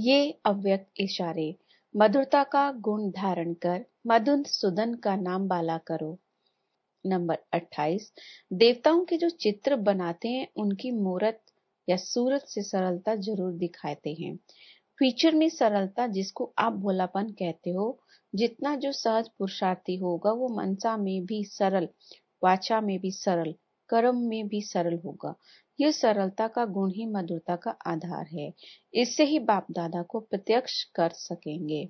ये अव्यक्त इशारे मधुरता का गुण धारण कर मधुन सुदन का नाम बाला करो नंबर 28 देवताओं के जो चित्र बनाते हैं उनकी मूर्त या सूरत से सरलता जरूर दिखाते हैं फीचर में सरलता जिसको आप भोलापन कहते हो जितना जो सहज पुरुषार्थी होगा वो मनसा में भी सरल वाचा में भी सरल कर्म में भी सरल होगा यह सरलता का गुण ही मधुरता का आधार है इससे ही बाप दादा को प्रत्यक्ष कर सकेंगे